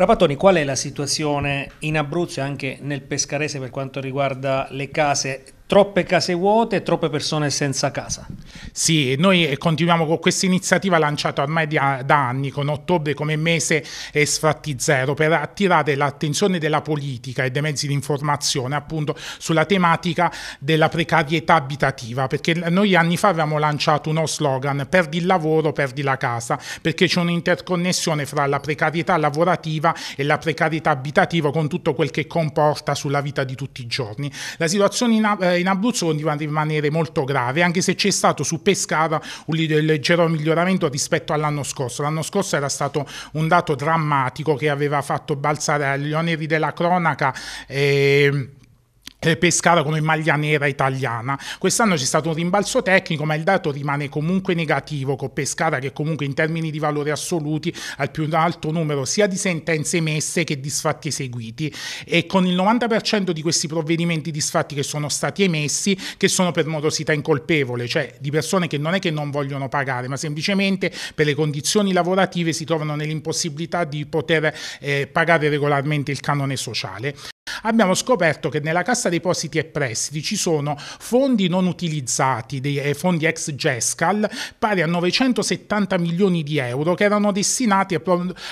Rapattoni, qual è la situazione in Abruzzo e anche nel Pescarese per quanto riguarda le case? troppe case vuote, troppe persone senza casa. Sì, noi eh, continuiamo con questa iniziativa lanciata ormai da, da anni, con ottobre come mese e eh, sfratti zero, per attirare l'attenzione della politica e dei mezzi di informazione appunto sulla tematica della precarietà abitativa, perché noi anni fa avevamo lanciato uno slogan, perdi il lavoro, perdi la casa, perché c'è un'interconnessione fra la precarietà lavorativa e la precarietà abitativa con tutto quel che comporta sulla vita di tutti i giorni. La situazione in, eh, in Abruzzo continua a rimanere molto grave, anche se c'è stato su Pescara un leggero miglioramento rispetto all'anno scorso. L'anno scorso era stato un dato drammatico che aveva fatto balzare agli oneri della cronaca. Eh, eh, pescava come maglia nera italiana. Quest'anno c'è stato un rimbalzo tecnico, ma il dato rimane comunque negativo con Pescara che comunque in termini di valori assoluti ha il più alto numero sia di sentenze emesse che di disfatti eseguiti e con il 90% di questi provvedimenti disfatti che sono stati emessi che sono per morosità incolpevole, cioè di persone che non è che non vogliono pagare, ma semplicemente per le condizioni lavorative si trovano nell'impossibilità di poter eh, pagare regolarmente il canone sociale. Abbiamo scoperto che nella Cassa Depositi e Prestiti ci sono fondi non utilizzati, dei eh, fondi ex GESCAL, pari a 970 milioni di euro che erano destinati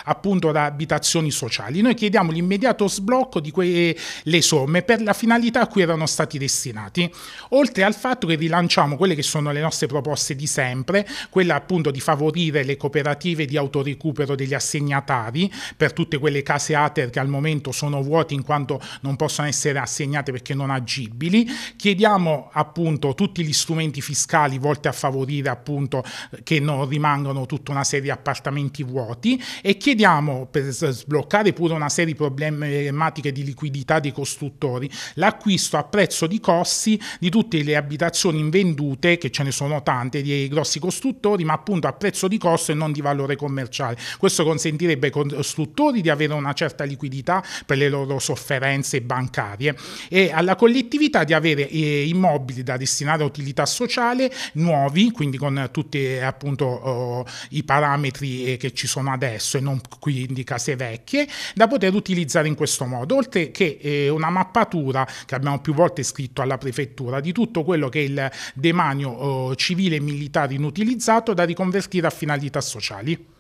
appunto ad abitazioni sociali. Noi chiediamo l'immediato sblocco di quelle somme per la finalità a cui erano stati destinati, oltre al fatto che rilanciamo quelle che sono le nostre proposte di sempre, quella appunto di favorire le cooperative di autorecupero degli assegnatari per tutte quelle case ATER che al momento sono vuote in quanto non possono essere assegnate perché non agibili. Chiediamo appunto tutti gli strumenti fiscali volti a favorire appunto che non rimangano tutta una serie di appartamenti vuoti e chiediamo per sbloccare pure una serie di problematiche di liquidità dei costruttori l'acquisto a prezzo di costi di tutte le abitazioni invendute, che ce ne sono tante, dei grossi costruttori, ma appunto a prezzo di costo e non di valore commerciale. Questo consentirebbe ai costruttori di avere una certa liquidità per le loro sofferenze carenze bancarie e alla collettività di avere eh, immobili da destinare a utilità sociale nuovi, quindi con tutti eh, appunto oh, i parametri eh, che ci sono adesso e non quindi case vecchie, da poter utilizzare in questo modo, oltre che una mappatura che abbiamo più volte scritto alla prefettura di tutto quello che è il demanio oh, civile e militare inutilizzato da riconvertire a finalità sociali.